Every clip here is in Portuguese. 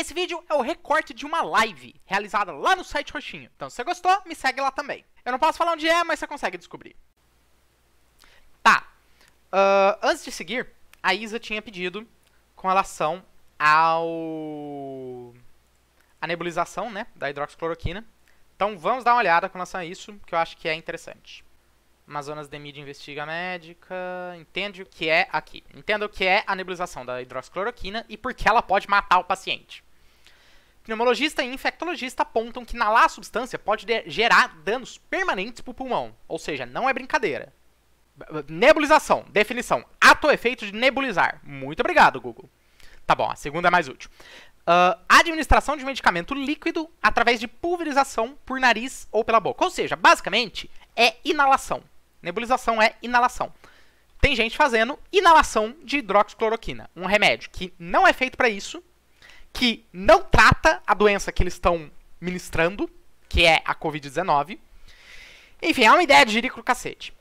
Esse vídeo é o recorte de uma live realizada lá no site Roxinho. Então, se você gostou, me segue lá também. Eu não posso falar onde é, mas você consegue descobrir. Tá. Uh, antes de seguir, a Isa tinha pedido com relação ao a nebulização, né, da hidroxicloroquina. Então vamos dar uma olhada com relação a isso, que eu acho que é interessante. Amazonas de mídia investiga a médica, entende o que é aqui. Entenda o que é a nebulização da hidroxicloroquina e por que ela pode matar o paciente. Pneumologista e infectologista apontam que inalar a substância pode gerar danos permanentes para o pulmão, ou seja, não é brincadeira. Nebulização, definição, ato efeito de nebulizar. Muito obrigado, Google. Tá bom, a segunda é mais útil. Uh, administração de medicamento líquido através de pulverização por nariz ou pela boca. Ou seja, basicamente, é inalação. Nebulização é inalação. Tem gente fazendo inalação de hidroxicloroquina, um remédio que não é feito para isso, que não trata a doença que eles estão ministrando, que é a Covid-19. Enfim, é uma ideia de gírico cacete.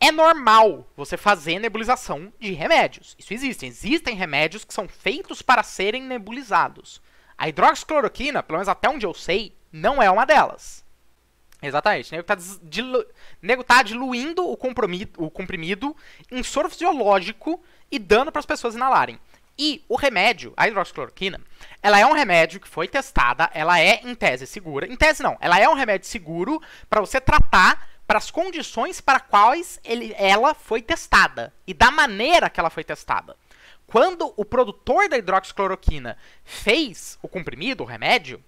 É normal você fazer nebulização de remédios. Isso existe. Existem remédios que são feitos para serem nebulizados. A hidroxicloroquina, pelo menos até onde eu sei, não é uma delas. Exatamente. O nego tá, dilu... nego tá diluindo o, o comprimido em soro fisiológico e dando para as pessoas inalarem. E o remédio, a hidroxicloroquina, ela é um remédio que foi testada, ela é em tese segura. Em tese não, ela é um remédio seguro para você tratar para as condições para quais ele, ela foi testada e da maneira que ela foi testada. Quando o produtor da hidroxicloroquina fez o comprimido, o remédio,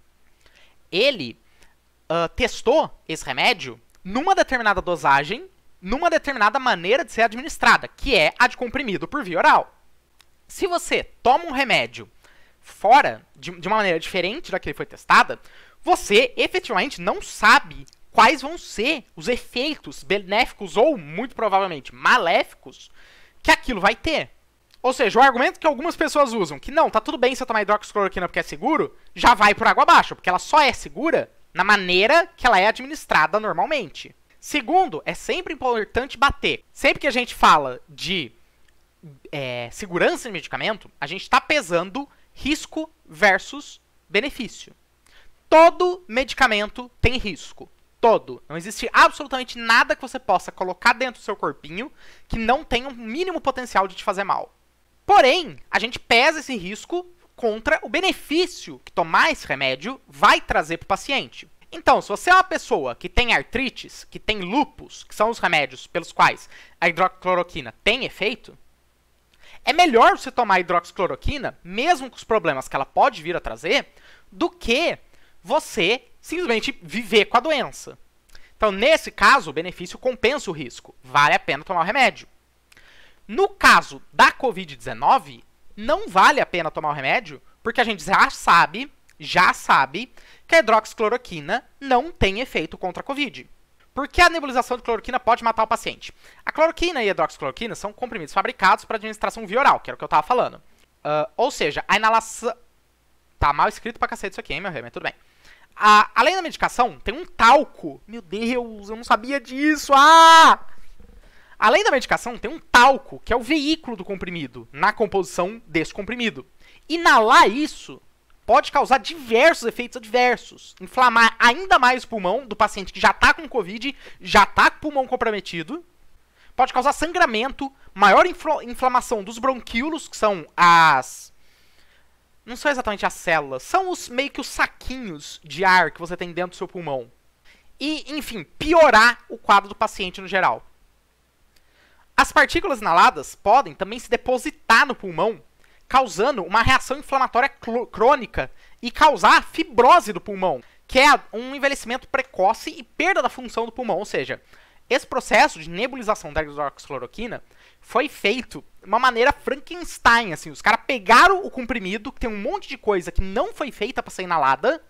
ele uh, testou esse remédio numa determinada dosagem, numa determinada maneira de ser administrada, que é a de comprimido por via oral. Se você toma um remédio fora, de, de uma maneira diferente da que foi testada, você efetivamente não sabe quais vão ser os efeitos benéficos ou, muito provavelmente, maléficos que aquilo vai ter. Ou seja, o argumento que algumas pessoas usam, que não, tá tudo bem se eu tomar hidroxicloroquina porque é seguro, já vai por água abaixo, porque ela só é segura na maneira que ela é administrada normalmente. Segundo, é sempre importante bater. Sempre que a gente fala de é, segurança de medicamento, a gente está pesando risco versus benefício. Todo medicamento tem risco. Todo. Não existe absolutamente nada que você possa colocar dentro do seu corpinho que não tenha um mínimo potencial de te fazer mal. Porém, a gente pesa esse risco contra o benefício que tomar esse remédio vai trazer para o paciente. Então, se você é uma pessoa que tem artrites, que tem lupus, que são os remédios pelos quais a hidrocloroquina tem efeito, é melhor você tomar hidroxicloroquina, mesmo com os problemas que ela pode vir a trazer, do que você simplesmente viver com a doença. Então, nesse caso, o benefício compensa o risco. Vale a pena tomar o remédio. No caso da Covid-19, não vale a pena tomar o remédio, porque a gente já sabe, já sabe, que a hidroxicloroquina não tem efeito contra a Covid. Por que a nebulização de cloroquina pode matar o paciente? A cloroquina e a hidroxicloroquina são comprimidos fabricados para administração via oral, que era o que eu estava falando. Uh, ou seja, a inalação... Tá mal escrito pra cacete isso aqui, hein, meu rei, mas tudo bem. A, além da medicação, tem um talco. Meu Deus, eu não sabia disso. Ah! Além da medicação, tem um talco, que é o veículo do comprimido, na composição desse comprimido. Inalar isso pode causar diversos efeitos adversos. Inflamar ainda mais o pulmão do paciente que já está com Covid, já está com o pulmão comprometido. Pode causar sangramento, maior inflamação dos bronquíolos, que são as. Não são exatamente as células, são os meio que os saquinhos de ar que você tem dentro do seu pulmão. E, enfim, piorar o quadro do paciente no geral. As partículas inaladas podem também se depositar no pulmão causando uma reação inflamatória crônica e causar fibrose do pulmão, que é um envelhecimento precoce e perda da função do pulmão. Ou seja, esse processo de nebulização da hidroxicloroquina foi feito de uma maneira Frankenstein, assim. Os caras pegaram o comprimido, que tem um monte de coisa que não foi feita para ser inalada,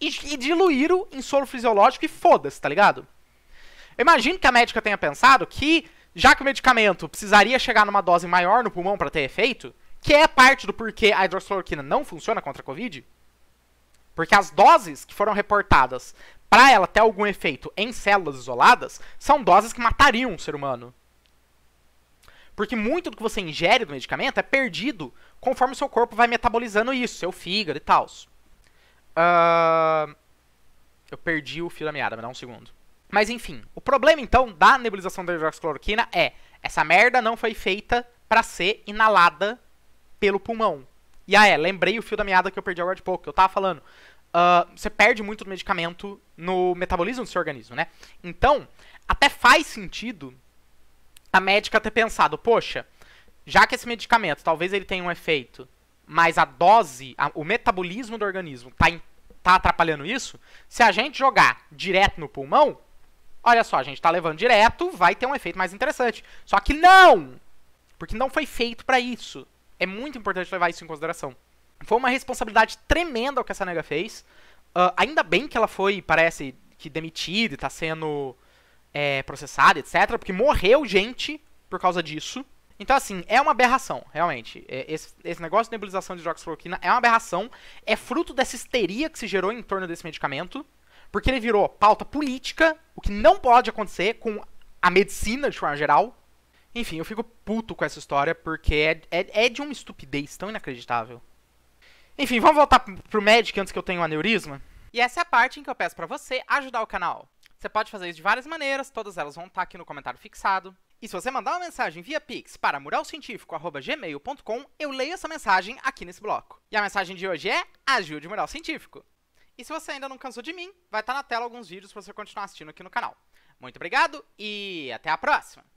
e, e, diluíram em soro fisiológico e foda-se, tá ligado? Eu imagino que a médica tenha pensado que, já que o medicamento precisaria chegar numa dose maior no pulmão para ter efeito, que é parte do porquê a hidroxicloroquina não funciona contra a Covid? Porque as doses que foram reportadas para ela ter algum efeito em células isoladas são doses que matariam um ser humano. Porque muito do que você ingere do medicamento é perdido conforme o seu corpo vai metabolizando isso, seu fígado e tal. Uh, eu perdi o fio da meada, me dá um segundo. Mas enfim, o problema então da nebulização da hidroxicloroquina é essa merda não foi feita para ser inalada pelo pulmão. E ah, é, lembrei o fio da meada que eu perdi agora de pouco, que eu tava falando. Uh, você perde muito do medicamento no metabolismo do seu organismo, né? Então, até faz sentido a médica ter pensado, poxa, já que esse medicamento talvez ele tenha um efeito, mas a dose, a, o metabolismo do organismo está tá atrapalhando isso, se a gente jogar direto no pulmão, olha só, a gente está levando direto, vai ter um efeito mais interessante. Só que não! Porque não foi feito para isso é muito importante levar isso em consideração. Foi uma responsabilidade tremenda o que essa nega fez. Uh, ainda bem que ela foi, parece, que demitida e tá sendo é, processada, etc. Porque morreu gente por causa disso. Então, assim, é uma aberração, realmente. É, esse, esse negócio de nebulização de hidroxicloroquina é uma aberração. É fruto dessa histeria que se gerou em torno desse medicamento. Porque ele virou pauta política, o que não pode acontecer com a medicina de forma geral. Enfim, eu fico puto com essa história porque é, é, é de uma estupidez tão inacreditável. Enfim, vamos voltar pro Magic antes que eu tenha um aneurisma? E essa é a parte em que eu peço para você ajudar o canal. Você pode fazer isso de várias maneiras, todas elas vão estar tá aqui no comentário fixado. E se você mandar uma mensagem via Pix para muralcientifico.gmail.com, eu leio essa mensagem aqui nesse bloco. E a mensagem de hoje é Ajude o Mural Científico. E se você ainda não cansou de mim, vai estar tá na tela alguns vídeos para você continuar assistindo aqui no canal. Muito obrigado e até a próxima!